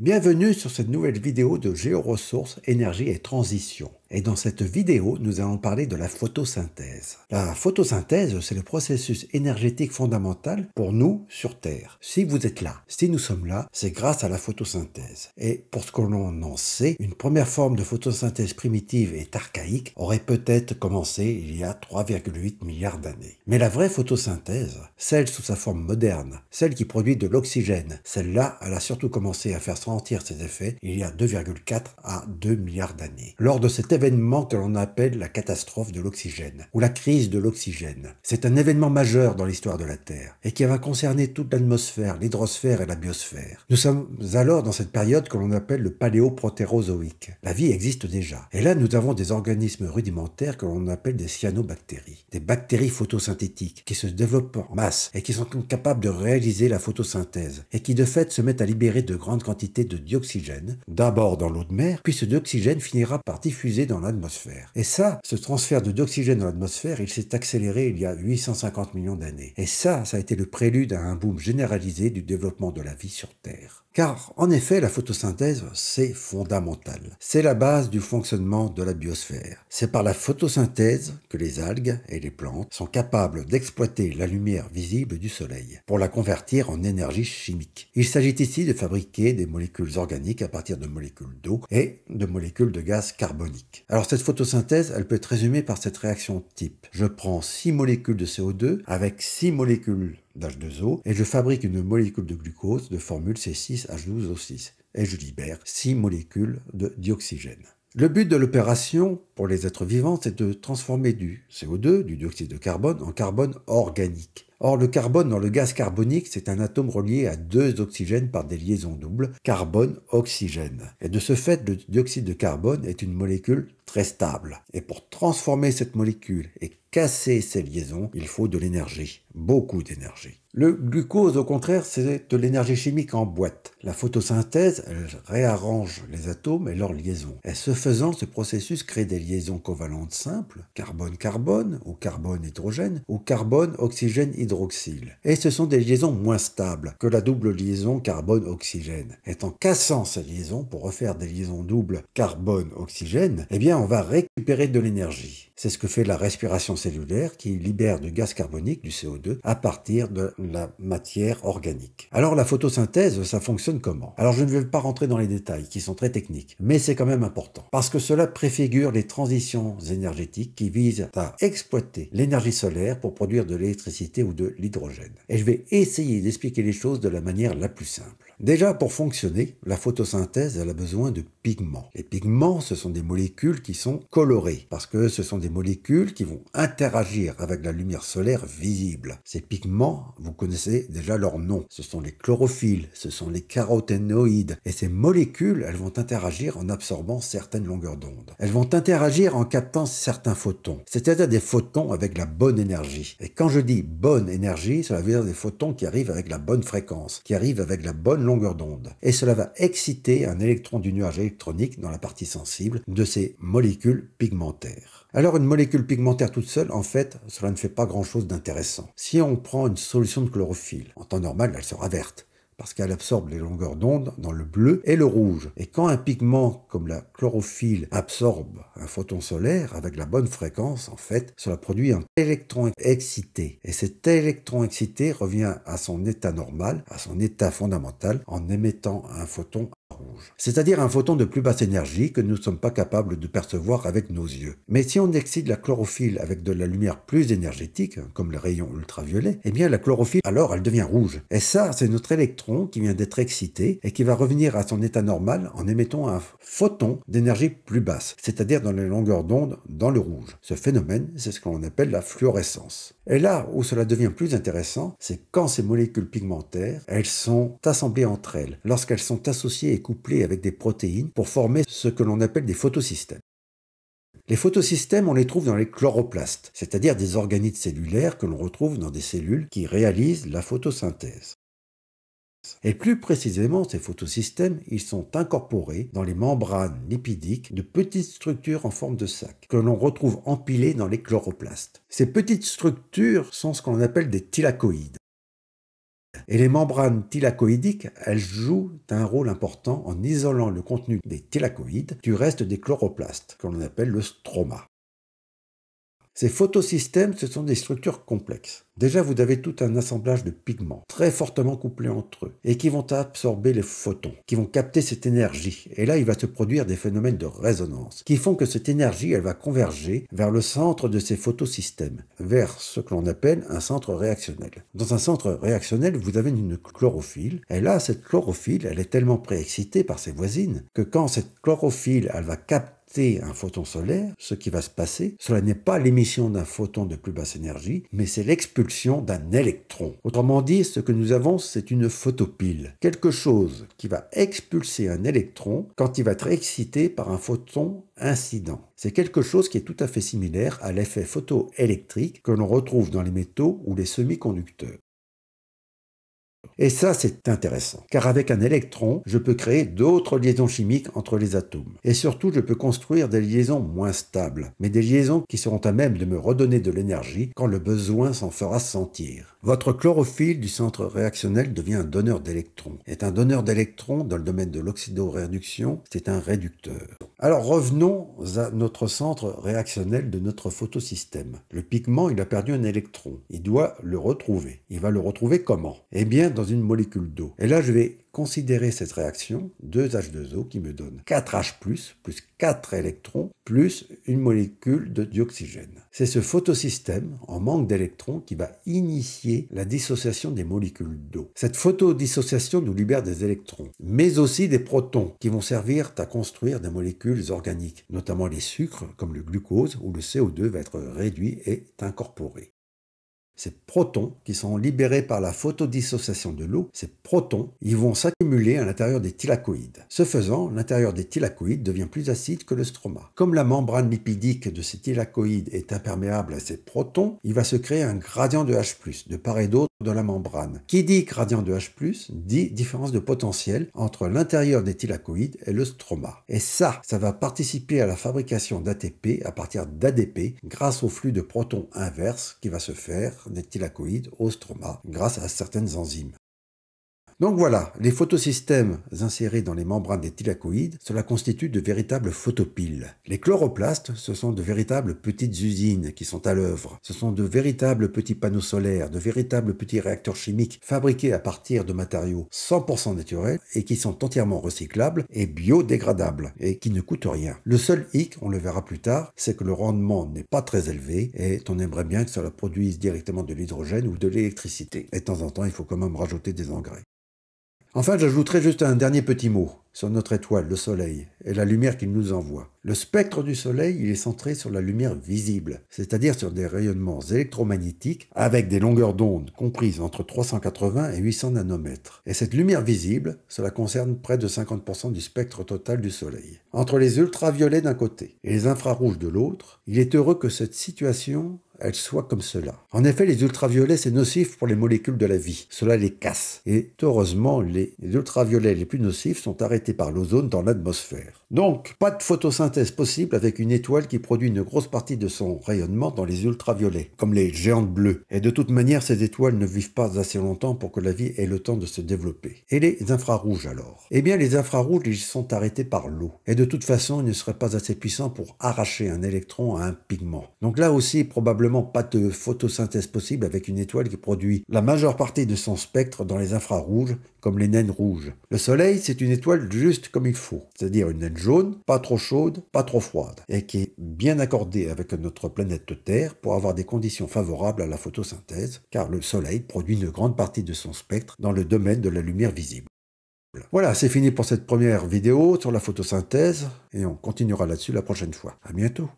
Bienvenue sur cette nouvelle vidéo de Géoressources, énergie et transition. Et dans cette vidéo, nous allons parler de la photosynthèse. La photosynthèse, c'est le processus énergétique fondamental pour nous sur Terre. Si vous êtes là, si nous sommes là, c'est grâce à la photosynthèse. Et pour ce que l'on en sait, une première forme de photosynthèse primitive et archaïque aurait peut-être commencé il y a 3,8 milliards d'années. Mais la vraie photosynthèse, celle sous sa forme moderne, celle qui produit de l'oxygène, celle-là, elle a surtout commencé à faire sentir ses effets il y a 2,4 à 2 milliards d'années. Lors de cette événement que l'on appelle la catastrophe de l'oxygène ou la crise de l'oxygène. C'est un événement majeur dans l'histoire de la Terre et qui va concerner toute l'atmosphère, l'hydrosphère et la biosphère. Nous sommes alors dans cette période que l'on appelle le paléoprotérozoïque. La vie existe déjà. Et là, nous avons des organismes rudimentaires que l'on appelle des cyanobactéries, des bactéries photosynthétiques qui se développent en masse et qui sont capables de réaliser la photosynthèse et qui de fait se mettent à libérer de grandes quantités de dioxygène, d'abord dans l'eau de mer, puis ce dioxygène finira par diffuser dans l'atmosphère. Et ça, ce transfert d'oxygène dans l'atmosphère, il s'est accéléré il y a 850 millions d'années. Et ça, ça a été le prélude à un boom généralisé du développement de la vie sur Terre. Car, en effet, la photosynthèse, c'est fondamental. C'est la base du fonctionnement de la biosphère. C'est par la photosynthèse que les algues et les plantes sont capables d'exploiter la lumière visible du soleil pour la convertir en énergie chimique. Il s'agit ici de fabriquer des molécules organiques à partir de molécules d'eau et de molécules de gaz carbonique. Alors cette photosynthèse, elle peut être résumée par cette réaction type. Je prends 6 molécules de CO2 avec 6 molécules d'H2O et je fabrique une molécule de glucose de formule C6H12O6 et je libère 6 molécules de dioxygène. Le but de l'opération pour les êtres vivants, c'est de transformer du CO2, du dioxyde de carbone, en carbone organique. Or, le carbone dans le gaz carbonique, c'est un atome relié à deux oxygènes par des liaisons doubles, carbone-oxygène. Et de ce fait, le dioxyde de carbone est une molécule très stable. Et pour transformer cette molécule et casser ces liaisons, il faut de l'énergie, beaucoup d'énergie. Le glucose, au contraire, c'est de l'énergie chimique en boîte. La photosynthèse, elle réarrange les atomes et leurs liaisons. Et ce faisant, ce processus crée des liaisons covalentes simples, carbone-carbone, ou carbone-hydrogène, ou carbone-oxygène-hydroxyle. Et ce sont des liaisons moins stables que la double liaison carbone-oxygène. Et en cassant ces liaisons pour refaire des liaisons doubles carbone-oxygène, eh bien, on va récupérer de l'énergie. C'est ce que fait la respiration cellulaire qui libère du gaz carbonique, du CO2, à partir de la matière organique. Alors la photosynthèse, ça fonctionne comment Alors je ne vais pas rentrer dans les détails qui sont très techniques, mais c'est quand même important parce que cela préfigure les transitions énergétiques qui visent à exploiter l'énergie solaire pour produire de l'électricité ou de l'hydrogène. Et je vais essayer d'expliquer les choses de la manière la plus simple. Déjà, pour fonctionner, la photosynthèse elle a besoin de pigments. Les pigments, ce sont des molécules qui sont colorées, parce que ce sont des molécules qui vont interagir avec la lumière solaire visible. Ces pigments, vous connaissez déjà leur nom. Ce sont les chlorophylles, ce sont les caroténoïdes, et ces molécules, elles vont interagir en absorbant certaines longueurs d'onde. Elles vont interagir en captant certains photons, c'est-à-dire des photons avec la bonne énergie. Et quand je dis bonne énergie, cela veut dire des photons qui arrivent avec la bonne fréquence, qui arrivent avec la bonne longueur d'onde. Et cela va exciter un électron du nuage électronique dans la partie sensible de ces molécules pigmentaires. Alors une molécule pigmentaire toute seule, en fait, cela ne fait pas grand-chose d'intéressant. Si on prend une solution de chlorophylle, en temps normal, elle sera verte parce qu'elle absorbe les longueurs d'onde dans le bleu et le rouge. Et quand un pigment comme la chlorophylle absorbe un photon solaire avec la bonne fréquence, en fait, cela produit un électron excité. Et cet électron excité revient à son état normal, à son état fondamental, en émettant un photon c'est-à-dire un photon de plus basse énergie que nous ne sommes pas capables de percevoir avec nos yeux. Mais si on excite la chlorophylle avec de la lumière plus énergétique, hein, comme les rayons ultraviolets, eh bien la chlorophylle alors elle devient rouge. Et ça, c'est notre électron qui vient d'être excité et qui va revenir à son état normal en émettant un photon d'énergie plus basse, c'est-à-dire dans les longueurs d'onde dans le rouge. Ce phénomène, c'est ce qu'on appelle la fluorescence. Et là où cela devient plus intéressant, c'est quand ces molécules pigmentaires, elles sont assemblées entre elles, lorsqu'elles sont associées et couplés avec des protéines pour former ce que l'on appelle des photosystèmes. Les photosystèmes, on les trouve dans les chloroplastes, c'est-à-dire des organites cellulaires que l'on retrouve dans des cellules qui réalisent la photosynthèse. Et plus précisément, ces photosystèmes, ils sont incorporés dans les membranes lipidiques de petites structures en forme de sac, que l'on retrouve empilées dans les chloroplastes. Ces petites structures sont ce qu'on appelle des thylakoïdes. Et les membranes thylakoïdiques, elles jouent un rôle important en isolant le contenu des thylakoïdes du reste des chloroplastes, que l'on appelle le stroma. Ces photosystèmes, ce sont des structures complexes. Déjà, vous avez tout un assemblage de pigments très fortement couplés entre eux et qui vont absorber les photons, qui vont capter cette énergie. Et là, il va se produire des phénomènes de résonance qui font que cette énergie, elle va converger vers le centre de ces photosystèmes, vers ce que l'on appelle un centre réactionnel. Dans un centre réactionnel, vous avez une chlorophylle. Et là, cette chlorophylle, elle est tellement préexcitée par ses voisines que quand cette chlorophylle, elle va capter un photon solaire, ce qui va se passer, cela n'est pas l'émission d'un photon de plus basse énergie, mais c'est l'expulsion d'un électron. Autrement dit, ce que nous avons, c'est une photopile, quelque chose qui va expulser un électron quand il va être excité par un photon incident. C'est quelque chose qui est tout à fait similaire à l'effet photoélectrique que l'on retrouve dans les métaux ou les semi-conducteurs. Et ça, c'est intéressant, car avec un électron, je peux créer d'autres liaisons chimiques entre les atomes. Et surtout, je peux construire des liaisons moins stables, mais des liaisons qui seront à même de me redonner de l'énergie quand le besoin s'en fera sentir. Votre chlorophylle du centre réactionnel devient un donneur d'électrons. Est un donneur d'électrons dans le domaine de l'oxydoréduction, c'est un réducteur. Alors revenons à notre centre réactionnel de notre photosystème. Le pigment, il a perdu un électron. Il doit le retrouver. Il va le retrouver comment Eh bien, dans une molécule d'eau. Et là, je vais Considérer cette réaction, 2H2O qui me donne 4H+, plus 4 électrons, plus une molécule de dioxygène. C'est ce photosystème en manque d'électrons qui va initier la dissociation des molécules d'eau. Cette photodissociation nous libère des électrons, mais aussi des protons qui vont servir à construire des molécules organiques, notamment les sucres comme le glucose où le CO2 va être réduit et incorporé. Ces protons, qui sont libérés par la photodissociation de l'eau, ces protons, ils vont s'accumuler à l'intérieur des thylakoïdes. Ce faisant, l'intérieur des thylakoïdes devient plus acide que le stroma. Comme la membrane lipidique de ces thylakoïdes est imperméable à ces protons, il va se créer un gradient de H+, de part et d'autre de la membrane. Qui dit gradient de H+, dit différence de potentiel entre l'intérieur des thylakoïdes et le stroma. Et ça, ça va participer à la fabrication d'ATP à partir d'ADP grâce au flux de protons inverse qui va se faire des thylakoïdes au stroma grâce à certaines enzymes. Donc voilà, les photosystèmes insérés dans les membranes des thylakoïdes, cela constitue de véritables photopiles. Les chloroplastes, ce sont de véritables petites usines qui sont à l'œuvre. Ce sont de véritables petits panneaux solaires, de véritables petits réacteurs chimiques fabriqués à partir de matériaux 100% naturels et qui sont entièrement recyclables et biodégradables et qui ne coûtent rien. Le seul hic, on le verra plus tard, c'est que le rendement n'est pas très élevé et on aimerait bien que cela produise directement de l'hydrogène ou de l'électricité. Et de temps en temps, il faut quand même rajouter des engrais. Enfin, j'ajouterai juste un dernier petit mot sur notre étoile, le Soleil, et la lumière qu'il nous envoie. Le spectre du Soleil, il est centré sur la lumière visible, c'est-à-dire sur des rayonnements électromagnétiques avec des longueurs d'onde comprises entre 380 et 800 nanomètres. Et cette lumière visible, cela concerne près de 50% du spectre total du Soleil. Entre les ultraviolets d'un côté et les infrarouges de l'autre, il est heureux que cette situation elle soit comme cela. En effet, les ultraviolets, c'est nocif pour les molécules de la vie. Cela les casse. Et heureusement, les, ultraviolets les plus nocifs sont arrêtés par l'ozone dans l'atmosphère. Donc, pas de photosynthèse possible avec une étoile qui produit une grosse partie de son rayonnement dans les ultraviolets, comme les géantes bleues. Et de toute manière, ces étoiles ne vivent pas assez longtemps pour que la vie ait le temps de se développer. Et les infrarouges alors Eh bien, les infrarouges, ils sont arrêtés par l'eau. Et de toute façon, ils ne seraient pas assez puissants pour arracher un électron à un pigment. Donc là aussi, probablement, pas de photosynthèse possible avec une étoile qui produit la majeure partie de son spectre dans les infrarouges, comme les naines rouges. Le Soleil, c'est une étoile juste comme il faut, c'est-à-dire une naine jaune, pas trop chaude, pas trop froide, et qui est bien accordée avec notre planète Terre pour avoir des conditions favorables à la photosynthèse, car le Soleil produit une grande partie de son spectre dans le domaine de la lumière visible. Voilà, c'est fini pour cette première vidéo sur la photosynthèse, et on continuera là-dessus la prochaine fois. À bientôt